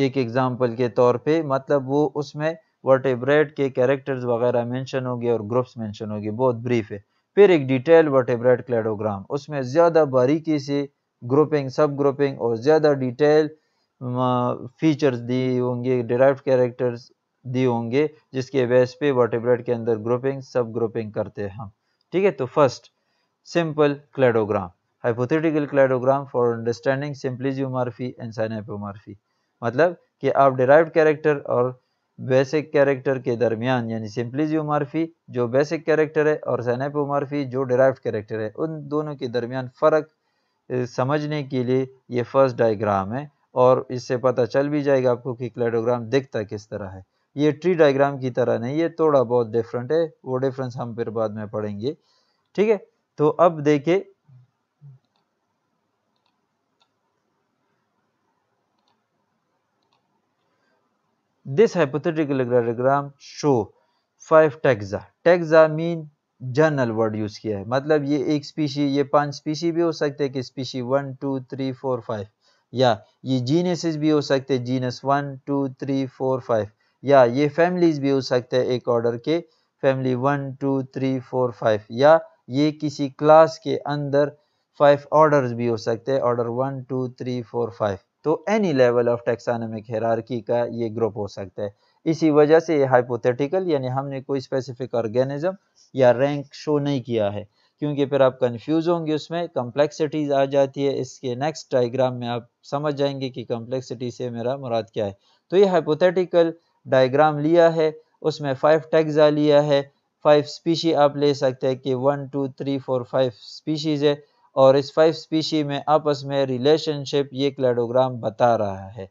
एक एग्जांपल के तौर पे मतलब वो उसमें वर्टेब्रेट के कैरेक्टर्स वगैरह मेंशन होंगे और ग्रुप्स मेंशन होंगे बहुत ब्रीफ है फिर एक डिटेल वर्टेब्रेट क्लेडोग्राम उसमें ज़्यादा बारीकी से सब ग्रुपिंग और ज़्यादा डिटेल फीचर्स दिए होंगे डिराइव कैरेक्टर्स दिए होंगे जिसके बेस पे वर्टिब्रेट के अंदर ग्रुपिंग सब ग्रुपिंग करते हैं हम ठीक है तो first simple cladogram hypothetical cladogram for understanding symplesiomorphy and synapomorphy मतलब कि आप डिराइव कैरेक्टर और बेसिक कैरेक्टर के दरमियान यानी सिंप्लिजियोमार्फी जो बेसिक कैरेक्टर है और सैनेपोमार्फी जो डिराइव्ड कैरेक्टर है उन दोनों के दरमियान फ़र्क समझने के लिए ये फर्स्ट डायग्राम है और इससे पता चल भी जाएगा आपको कि क्लेडोग्राम दिखता किस तरह है ये ट्री डायग्राम की तरह नहीं ये थोड़ा बहुत डिफरेंट है वो डिफरेंस हम फिर बाद में पढ़ेंगे ठीक है तो अब देखिए this hypothetical cladogram show five taxa taxa mean general word use किया है मतलब ये एक स्पीशी ये पांच स्पीशी भी हो सकते हैं कि species one two three four five या ये जीनेस भी हो सकते हैं genus one two three four five या ये फैमिलीज भी हो सकते हैं एक ऑर्डर के family one two three four five या ये किसी क्लास के अंदर फाइव ऑर्डर्स भी हो सकते हैं order one two three four five तो any level of taxonomic hierarchy का ये ग्रुप हो सकता है इसी वजह से ये हाइपोथेटिकल यानी हमने कोई स्पेसिफिक ऑर्गेनिज्म या रैंक शो नहीं किया है क्योंकि फिर आप कंफ्यूज होंगे उसमें कम्प्लेक्सिटीज़ आ जाती है इसके नेक्स्ट डायग्राम में आप समझ जाएंगे कि कम्प्लेक्सिटी से मेरा मुराद क्या है तो ये हाइपोथेटिकल डायग्राम लिया है उसमें फ़ाइव टेक्सा लिया है फाइव स्पीशी आप ले सकते हैं कि one two three four five species है और इस फाइव स्पीशी में आपस में रिलेशनशिप ये क्लेडोग्राम बता रहा है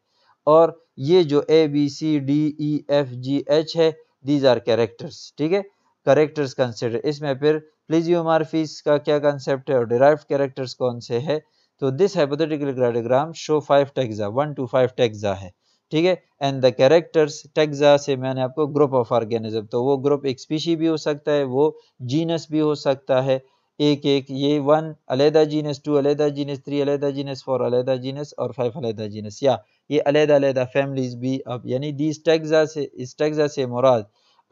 और ये जो A B C D E F G H है दीज आर कैरेक्टर्स ठीक है करेक्टर्स कंसिडर इसमें फिर प्लीजियोमार्फीज का क्या कंसेप्ट है और डिराइव कैरेक्टर्स कौन से है तो this hypothetical cladogram show five taxa one two five taxa है ठीक है एंड द कैरेक्टर्स टेक्जा से मैंने आपको ग्रुप ऑफ ऑर्गेनिज्म तो वो ग्रुप एक स्पीशी भी हो सकता है वो जीनस भी हो सकता है एक एक ये वन अलहदा जीनस टू अलहदा जीनस थ्री अलहदा जीनस फोर अलहदा जीनस और फाइव अलहदा जीनस या ये अलहदादा फैमिलीज भी अब यानी दीज टैक्सा से इस टैक्सा से मुराद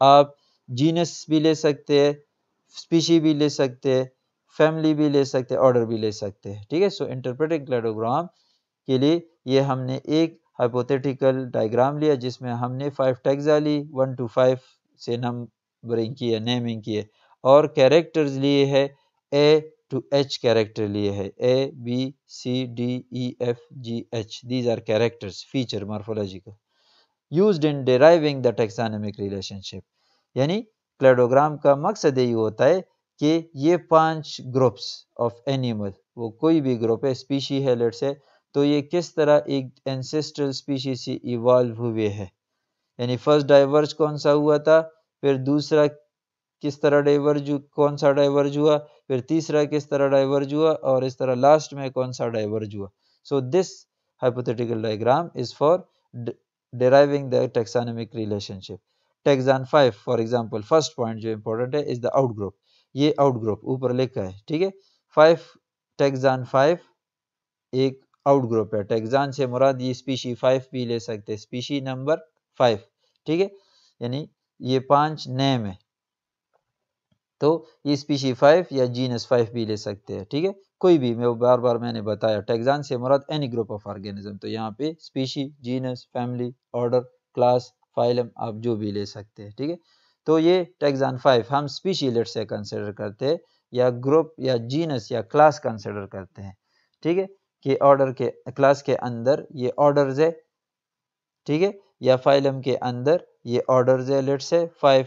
आप जीनस भी ले सकते हैं स्पीशी भी ले सकते हैं फैमिली भी ले सकते हैं ऑर्डर भी ले सकते हैं ठीक है सो इंटरप्रेटिंग क्लेडोग्राम के लिए ये हमने एक हाइपोथेटिकल डायग्राम लिया जिसमें हमने फाइव टैक्सा ली वन टू फाइव से नंबरिंग की है नेमिंग की है और कैरेक्टर्स लिए है ए टू एच कैरेक्टर लिए है A, B, C, D, E, F, G, H these are characters feature morphological use in deriving the taxonomic relationship यानी क्लेडोग्राम का मकसद यही होता है कि ये पांच ग्रुप्स ऑफ एनिमल वो कोई भी ग्रुप है स्पीशी है लेट से तो ये किस तरह एक एंसेस्ट्रल स्पीशी से इवॉल्व हुए है यानी फर्स्ट डाइवर्ज कौन सा हुआ था फिर दूसरा किस तरह डाइवर्ज कौन सा डाइवर्ज हुआ फिर तीसरा किस तरह डाइवर्ज हुआ और इस तरह लास्ट में कौन सा डाइवर्ज हुआ so this hypothetical diagram is for deriving the taxonomic relationship taxon five for example first point जो इंपॉर्टेंट है इज द आउट ग्रुप ये आउट ग्रुप ऊपर लिखा है ठीक है फाइव टेक्सान फाइव एक आउट ग्रुप है टेक्सान से मुराद ये स्पीशी फाइव भी ले सकते हैं स्पीशी नंबर फाइव ठीक है यानी ये पांच नेम है तो ये स्पीशी फाइव या जीनस फाइव भी ले सकते हैं ठीक है कोई भी मैं बार बार मैंने बताया टेक्जान से मुराद एनी ग्रुप ऑफ ऑर्गेनिज्म तो यहाँ पे species genus family order class phylum आप जो भी ले सकते हैं ठीक है तो ये टेक्जान फाइव हम स्पीशी लेट से कंसिडर करते हैं या ग्रुप या जीनस या क्लास कंसिडर करते हैं ठीक है कि ऑर्डर के क्लास के अंदर ये ऑर्डर है ठीक है या फाइलम के अंदर ये ऑर्डर है लेट से फाइव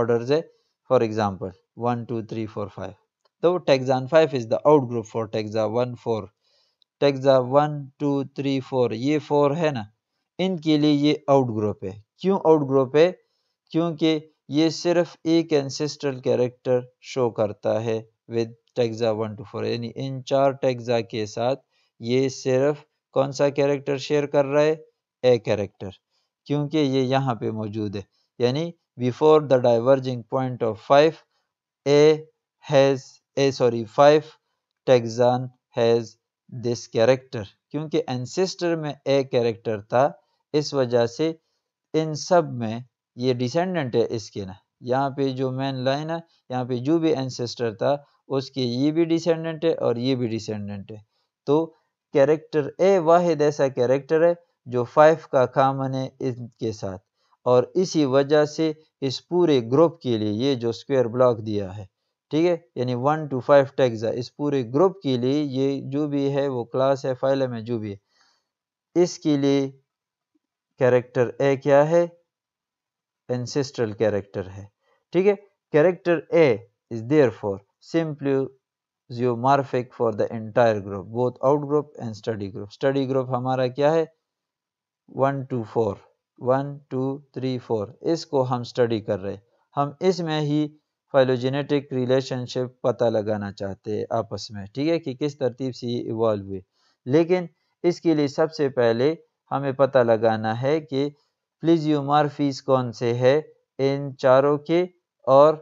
ऑर्डर है for example 1, 2, 3, 4, 5. Though taxa 5 is the outgroup for taxa 1, 4. Taxa one two three four ये फोर है ना इनके लिए ये आउट ग्रुप है क्यों आउट ग्रुप है क्योंकि ये सिर्फ एक एंसेस्ट्रल कैरेक्टर शो करता है with taxa one two four यानी इन चार टैक्सा के साथ ये सिर्फ कौन सा कैरेक्टर शेयर कर रहा है ए कैरेक्टर क्योंकि ये यहाँ पे मौजूद है यानी before the diverging point of five A has A sorry five taxon has this character क्योंकि ancestor में A character था इस वजह से इन सब में ये descendant है इसके ना यहाँ पे जो main line है यहाँ पे जो भी ancestor था उसके ये भी descendant है और ये भी descendant है तो character A वाहिद ऐसा character है जो five का common है इनके साथ और इसी वजह से इस पूरे ग्रुप के लिए ये जो स्क्वायर ब्लॉक दिया है ठीक है यानी वन टू फाइव टैक्स इस पूरे ग्रुप के लिए ये जो भी है वो क्लास है फाइल में जो भी है इसके लिए कैरेक्टर ए क्या है एंसेस्ट्रल कैरेक्टर है ठीक है character A is there for symplesiomorphic for the entire group both out group and study group study group हमारा क्या है one two four one two three four इसको हम स्टडी कर रहे हम इसमें ही फाइलोजेनेटिक रिलेशनशिप पता लगाना चाहते हैं आपस में ठीक है कि किस तरतीब से ये इवॉल्व हुए लेकिन इसके लिए सबसे पहले हमें पता लगाना है कि प्लीजियोमारफीज कौन से है इन चारों के और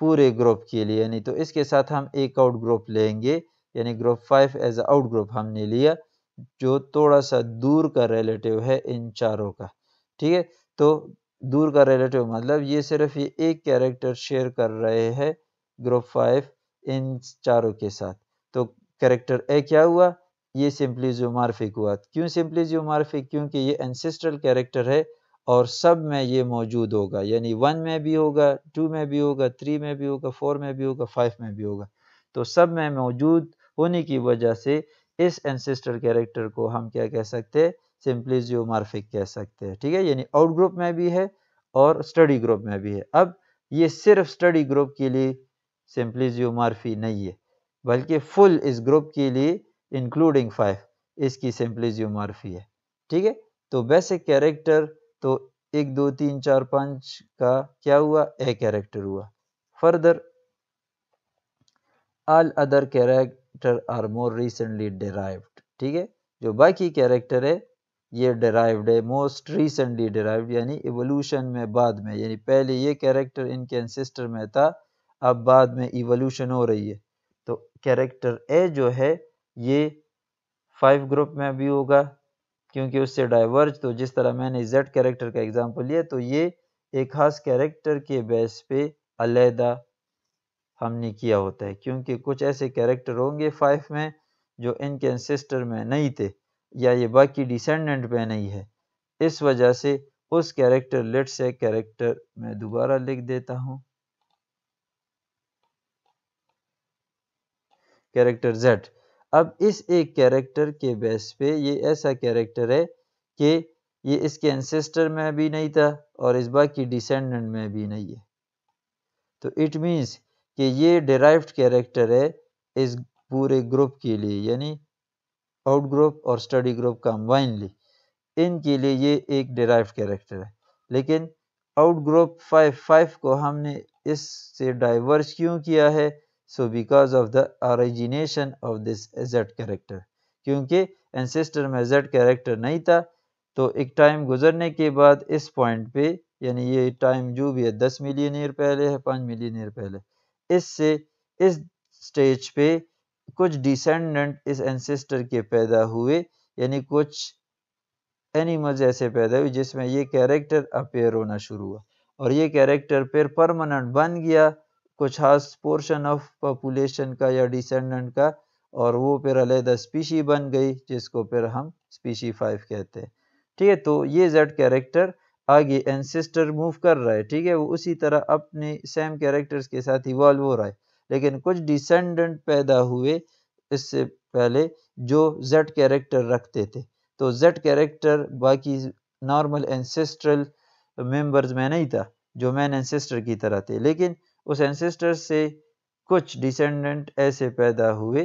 पूरे ग्रुप के लिए यानी तो इसके साथ हम एक आउट ग्रुप लेंगे यानी group five as out group हमने लिया जो थोड़ा सा दूर का रिलेटिव है इन चारों का ठीक है तो दूर का रिलेटिव मतलब ये सिर्फ ये एक कैरेक्टर शेयर कर रहे हैं ग्रुप फाइव इन चारों के साथ तो कैरेक्टर ए क्या हुआ ये सिंपली जोमार्फिक हुआ क्यों सिंपली जोमार्फिक क्योंकि ये एंसेस्ट्रल कैरेक्टर है और सब में ये मौजूद होगा यानी वन में भी होगा टू में भी होगा थ्री में भी होगा फोर में भी होगा फाइव में भी होगा तो सब में मौजूद होने की वजह से इस एनसेस्ट्रल कैरेक्टर को हम क्या कह सकते हैं सिंपली जियोमार्फिक कह सकते हैं ठीक है यानी आउट ग्रुप में भी है और स्टडी ग्रुप में भी है अब ये सिर्फ स्टडी ग्रुप के लिए सिंपली जियोमार्फी नहीं है बल्कि फुल इस ग्रुप के लिए इंक्लूडिंग फाइव इसकी सिंपली जियोमार्फी है ठीक है तो बेसिक कैरेक्टर तो एक दो तीन चार पाँच का क्या हुआ ए कैरेक्टर हुआ further all other character are more recently derived ठीक है जो बाकी कैरेक्टर है ये डेराइव्ड है मोस्ट रिसेंटली डराइव यानी एवोल्यूशन में बाद में यानी पहले ये कैरेक्टर इनके एनसिस्टर में था अब बाद में इवोल्यूशन हो रही है तो कैरेक्टर ए जो है ये फाइव ग्रुप में भी होगा क्योंकि उससे डाइवर्ज तो जिस तरह मैंने जेड कैरेक्टर का एग्जाम्पल लिया तो ये एक खास कैरेक्टर के बेस पे अलहदा हमने किया होता है क्योंकि कुछ ऐसे कैरेक्टर होंगे फाइव में जो इनके एनसिस्टर में नहीं थे या ये बाकी डिसेंडेंट पे नहीं है इस वजह से उस कैरेक्टर लेट से कैरेक्टर मैं दोबारा लिख देता हूँ कैरेक्टर जेड अब इस एक कैरेक्टर के बेस पे ये ऐसा कैरेक्टर है कि ये इसके एंसेस्टर में भी नहीं था और इस बाकी डिसेंडेंट में भी नहीं है तो इट मींस कि ये डिराइव्ड कैरेक्टर है इस पूरे ग्रुप के लिए यानी आउट ग्रुप और स्टडी ग्रुप कम्बाइनली इनके लिए ये एक डिराइव कैरेक्टर है लेकिन आउट ग्रुप फाइव फाइव को हमने इससे डाइवर्स क्यों किया है so because of the origination of this Z character क्योंकि एनसेस्टर में जेड कैरेक्टर नहीं था तो एक टाइम गुजरने के बाद इस पॉइंट पे यानी ये टाइम जो भी है दस मिलियन ईयर पहले है पाँच मिलियन ईयर पहले इससे इस स्टेज पे कुछ डिसेंडेंट इस एंसेस्टर के पैदा हुए यानी कुछ एनिमल्स ऐसे पैदा हुए जिसमें ये कैरेक्टर अपेयर होना शुरू हुआ और ये कैरेक्टर फिर परमानेंट बन गया कुछ खास पोर्शन ऑफ पॉपुलेशन का या डिसेंडेंट का और वो फिर अलहदा स्पीशी बन गई जिसको फिर हम स्पीशी फाइव कहते हैं ठीक है तो ये जेड कैरेक्टर आगे एनसेस्टर मूव कर रहा है ठीक है वो उसी तरह अपने सेम कैरेक्टर्स के साथ इवॉल्व हो रहा है लेकिन कुछ डिसेंडेंट पैदा हुए इससे पहले जो जेड कैरेक्टर रखते थे तो जेड कैरेक्टर बाकी नॉर्मल एंसेस्ट्रल मेंबर्स में नहीं था जो मैन एंसेस्टर की तरह थे लेकिन उस एंसेस्टर से कुछ डिसेंडेंट ऐसे पैदा हुए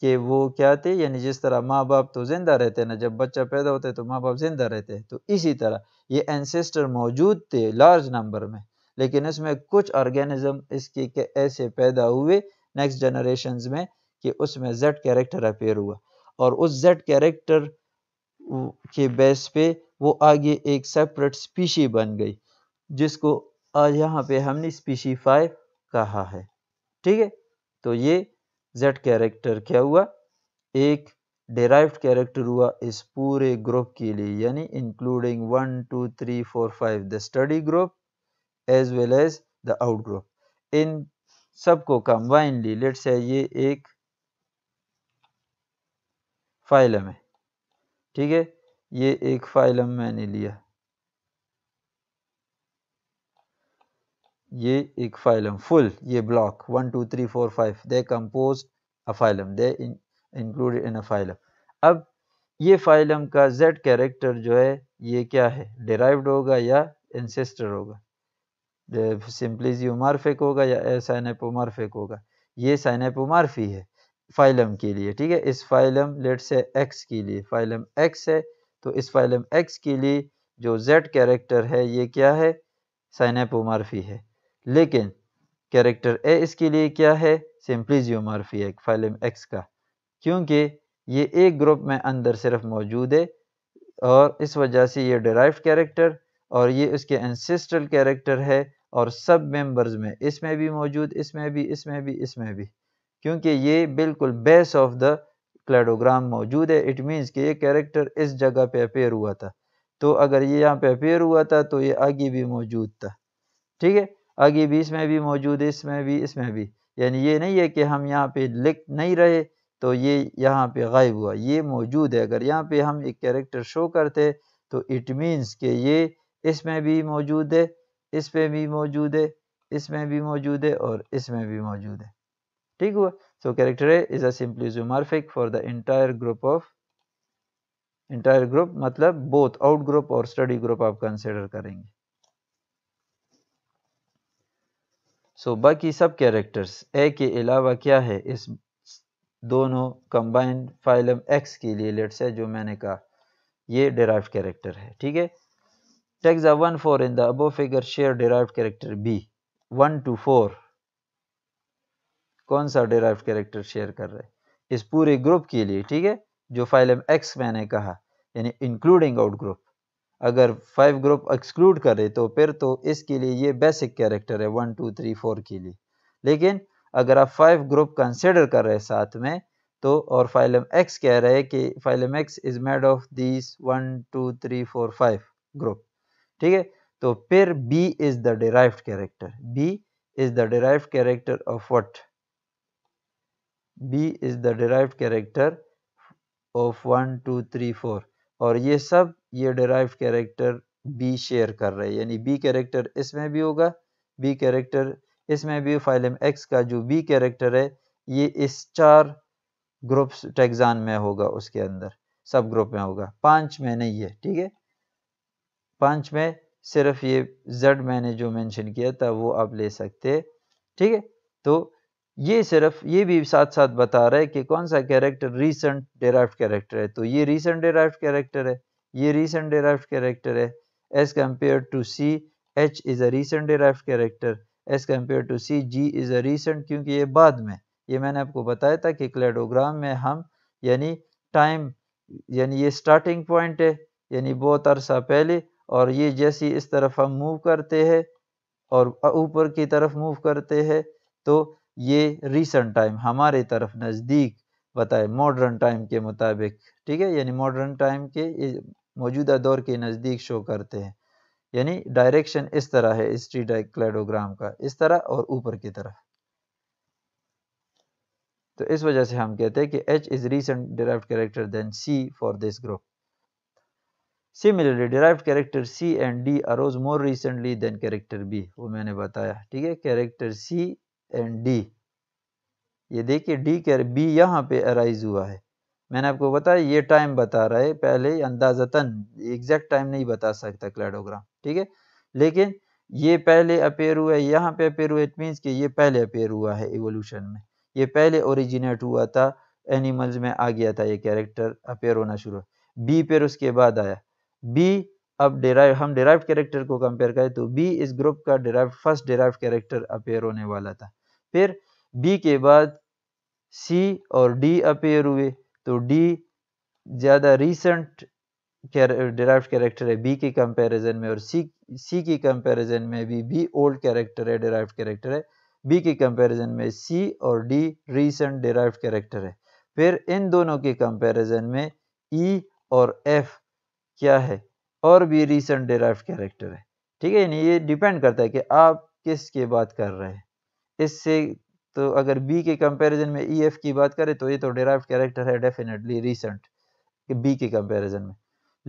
कि वो क्या थे यानी जिस तरह माँ बाप तो ज़िंदा रहते हैं ना जब बच्चा पैदा होता है तो माँ बाप ज़िंदा रहते हैं तो इसी तरह ये एंसेस्टर मौजूद थे लार्ज नंबर में लेकिन इसमें कुछ ऑर्गेनिज्म इसकी के ऐसे पैदा हुए नेक्स्ट जनरेशन में कि उसमें जेड कैरेक्टर अपेयर हुआ और उस जेड कैरेक्टर के बेस पे वो आगे एक सेपरेट स्पीशी बन गई जिसको आज यहाँ पे हमने स्पीशी फाइव कहा है ठीक है तो ये जेड कैरेक्टर क्या हुआ एक डेराइव कैरेक्टर हुआ इस पूरे ग्रुप के लिए यानी including one two three four five the study group as well as the out group इन सब को कंबाइनली लेट से ये एक फाइलम है ठीक है ये एक फाइलम मैंने लिया ये एक फाइलम फुल ये block one two three four five they compose a phylum they include in a phylum अब ये फाइलम का जेड कैरेक्टर जो है ये क्या है डिराइव्ड होगा या इंसेस्टर होगा सिंपलीज यूमार्फिक होगा या साइनेपोमार्फिक होगा ये साइनेपोमार्फी है फाइलम के लिए ठीक है इस फाइलम लेट से एक्स के लिए फाइलम एक्स है तो इस फाइलम एक्स के लिए जो जेड कैरेक्टर है ये क्या है साइनेपोमार्फी है लेकिन कैरेक्टर ए इसके लिए क्या है सिंप्लीजियोमार्फी है फाइलम एक्स का क्योंकि ये एक ग्रुप में अंदर सिर्फ मौजूद है और इस वजह से ये डिराइव कैरेक्टर और ये उसके एंसेस्ट्रल कैरेक्टर है और सब मेंबर्स में इसमें भी मौजूद इसमें भी इसमें भी इसमें भी क्योंकि ये बिल्कुल बेस ऑफ द क्लेडोग्राम मौजूद है इट मीन्स कि ये कैरेक्टर इस जगह पे अपेयर हुआ था तो अगर ये यहाँ पे अपेयर हुआ था तो ये आगे भी मौजूद था ठीक है आगे भी इसमें भी मौजूद है इसमें भी इसमें भी यानी ये नहीं है कि हम यहाँ पे लिख नहीं रहे तो ये यहाँ पे गायब हुआ ये मौजूद है अगर यहाँ पे हम एक कैरेक्टर शो करते तो इट मीन्स कि ये इसमें भी मौजूद है इस पे भी मौजूद है इसमें भी मौजूद है और इसमें भी मौजूद है ठीक हुआ so character A is a symplesiomorphic for the entire group of entire group मतलब बोथ आउट ग्रुप और स्टडी ग्रुप आप कंसिडर करेंगे सो so, बाकी सब कैरेक्टर्स ए के अलावा क्या है इस दोनों कंबाइंड फाइलम एक्स के लिए लेट्स है जो मैंने कहा ये डेराइव कैरेक्टर है ठीक है Take the 1 4 in the above figure share derived character B 1 to 4 कौन सा डिराइव कैरेक्टर शेयर कर रहे इस पूरे ग्रुप के लिए ठीक है जो फाइल एम एक्स मैंने कहा यानी इंक्लूडिंग आउट ग्रुप अगर फाइव ग्रुप एक्सक्लूड करे तो फिर तो इसके लिए ये बेसिक कैरेक्टर है वन टू थ्री फोर के लिए लेकिन अगर आप फाइव ग्रुप कंसिडर कर रहे साथ में तो और फाइलम एक्स कह रहे हैं कि phylum X is made of these one two three four five group ठीक है तो फिर B is the derive character B is the derive character of what B is the derive character of one two three four और ये सब ये derive character B share कर रहे हैं यानी बी कैरेक्टर इसमें भी होगा बी कैरेक्टर इसमें भी फाइलम एक्स का जो बी कैरेक्टर है ये इस चार ग्रुप्स टेक्जान में होगा उसके अंदर सब ग्रुप में होगा पांच में नहीं है ठीक है पाँच में सिर्फ ये जड मैंने जो मेंशन किया था वो आप ले सकते ठीक है तो ये सिर्फ ये भी साथ साथ बता रहा है कि कौन सा कैरेक्टर रीसेंट डेराइव कैरेक्टर है तो ये रीसेंट डेराइव कैरेक्टर है ये रीसेंट डेराइव कैरेक्टर है as compare to C H is a recent derive character as compare to C G is a recent क्योंकि ये बाद में ये मैंने आपको बताया था कि क्लेडोग्राम में हम यानी टाइम यानी ये स्टार्टिंग पॉइंट है यानी बहुत अरसा पहले और ये जैसी इस तरफ हम मूव करते हैं और ऊपर की तरफ मूव करते हैं तो ये रीसेंट टाइम हमारे तरफ नज़दीक बताए मॉडर्न टाइम के मुताबिक ठीक है यानी मॉडर्न टाइम के मौजूदा दौर के नज़दीक शो करते हैं यानी डायरेक्शन इस तरह है स्ट्री क्लेडोग्राम का इस तरह और ऊपर की तरफ तो इस वजह से हम कहते हैं कि H is recent derive character than C for this group similarly derived character C and D arose more recently than character B वो मैंने बताया ठीक है कैरेक्टर सी एंड डी ये देखिए डी कैर बी यहाँ पे अराइज हुआ है मैंने आपको बताया ये टाइम बता रहा है पहले अंदाजतन एग्जैक्ट टाइम नहीं बता सकता क्लैडोग्राम ठीक है लेकिन ये पहले अपेयर हुआ है यहाँ पे अपेयर हुआ इट मीन्स कि ये पहले अपेयर हुआ है एवोल्यूशन में ये पहले ओरिजिनेट हुआ था एनिमल्स में आ गया था ये कैरेक्टर अपेयर होना शुरू बी पेयर उसके बाद आया बी अब डेराइव हम डेराइव कैरेक्टर को कंपेयर करें तो बी इस ग्रुप का derive first derive character appear होने वाला था फिर बी के बाद सी और डी अपेयर हुए तो डी ज़्यादा रीसेंट डेराइव कैरेक्टर है बी के कंपैरिजन में और सी सी की कंपैरिजन में भी बी ओल्ड कैरेक्टर है डेराइव कैरेक्टर है बी के कंपैरिजन में सी और डी रिसेंट डेराइव कैरेक्टर है फिर इन दोनों के कंपैरिजन में ई e और एफ क्या है और भी रीसेंट डेराइव कैरेक्टर है ठीक है यानी ये डिपेंड करता है कि आप किस बात कर रहे हैं इससे तो अगर बी के कंपैरिजन में ई e एफ की बात करें तो ये तो डेराइव कैरेक्टर है डेफिनेटली रीसेंट बी के कंपैरिजन में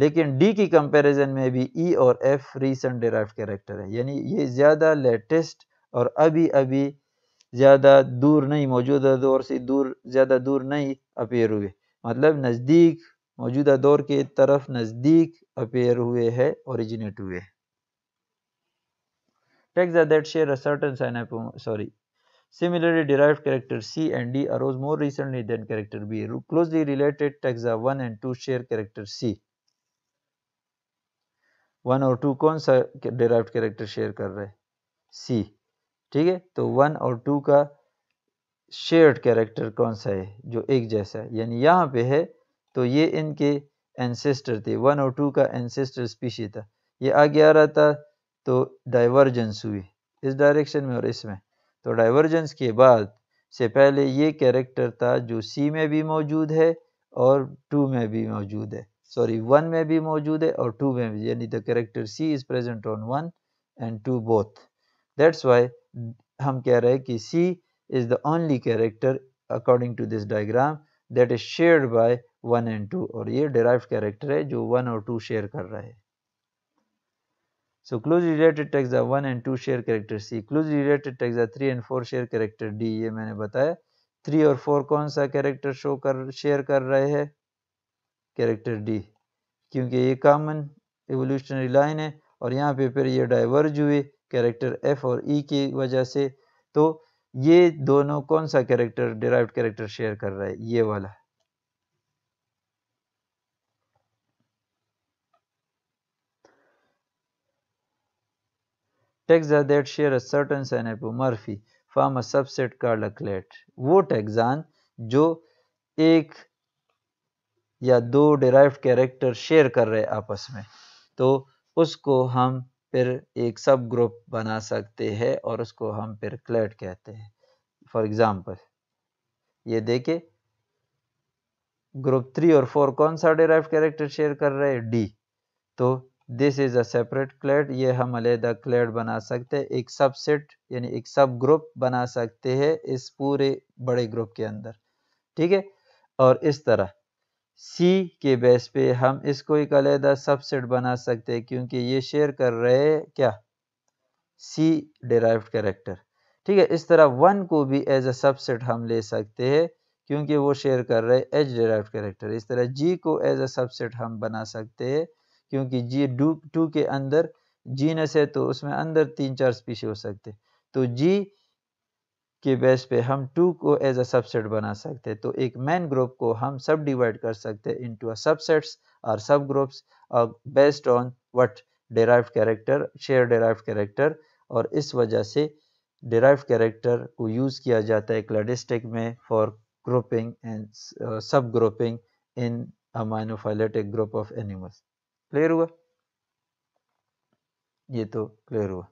लेकिन डी की कंपैरिजन में भी ई e और एफ रीसेंट डेराइव कैरेक्टर है यानी ये ज़्यादा लेटेस्ट और अभी अभी ज़्यादा दूर नहीं मौजूदा दौर से दूर ज़्यादा दूर नहीं अपेयर हुए मतलब नज़दीक मौजूदा दौर के तरफ नज़दीक अपेयर हुए है ओरिजिनेट हुए similarly derive character C and D arose more recently than character B closely related taxa one and two share character C one और टू कौन सा डिराइव कैरेक्टर शेयर कर रहे सी ठीक है तो वन और टू का शेयर कैरेक्टर कौन सा है जो एक जैसा है यानी यहाँ पे है तो ये इनके एनसेस्टर थे वन और टू का एनसेस्टर स्पीशी था ये आगे आ रहा था तो डाइवर्जेंस हुई इस डायरेक्शन में और इसमें तो डाइवर्जेंस के बाद से पहले ये कैरेक्टर था जो सी में भी मौजूद है और टू में भी मौजूद है सॉरी वन में भी मौजूद है और टू में भी यानी the character C is present on one and two both that's why हम कह रहे हैं कि C is the only character according to this diagram that is share by one and two और ये डिराइव कैरेक्टर है जो वन और टू शेयर कर रहा है so close related tags are one and two share character C close related tags are three and four share character D ये मैंने बताया थ्री और फोर कौन सा कैरेक्टर शो कर शेयर कर रहे हैं कैरेक्टर डी क्योंकि ये कॉमन एवोल्यूशनरी लाइन है और यहाँ पे फिर ये डाइवर्ज हुए कैरेक्टर एफ और ई E की वजह से तो ये दोनों कौन सा कैरेक्टर डिराइव कैरेक्टर शेयर कर रहा है ये वाला टेक्सा देट शेयर सर्टन मर्फी फॉर्म अ सबसेट कार्लकलेट वो टेक्सान जो एक या दो डिराइव कैरेक्टर शेयर कर रहे हैं आपस में तो उसको हम फिर एक सब ग्रुप बना सकते हैं और उसको हम फिर क्लेट कहते हैं फॉर एग्जांपल ये देखे ग्रुप थ्री और फोर कौन सा डिराइव कैरेक्टर शेयर कर रहे हैं डी तो this is a separate clade ये हम अलहदा क्लेट बना सकते हैं एक सबसेट यानी एक सब ग्रुप बना सकते हैं इस पूरे बड़े ग्रुप के अंदर ठीक है और इस तरह सी के बेस पे हम इसको एक अलहदा सबसेट बना सकते हैं क्योंकि ये शेयर कर रहे क्या सी डेराइव करेक्टर ठीक है इस तरह वन को भी एज अ सबसेट हम ले सकते हैं क्योंकि वो शेयर कर रहे एच डेराइव करेक्टर इस तरह जी को एज अ सबसेट हम बना सकते हैं क्योंकि जी डू टू के अंदर जीनस है तो उसमें अंदर तीन चार स्पीशी हो सकते तो जी के बेस पे हम टू को एज अ सबसेट बना सकते हैं तो एक मेन ग्रुप को हम सब डिवाइड कर सकते हैं इनटू सबसेट्स और subgroups based on what derive character share derive character और इस वजह से डेराइव कैरेक्टर को यूज़ किया जाता है क्लडिस्टिक में for grouping and subgrouping in a monophyletic group of animals clear हुआ ये तो क्लियर हुआ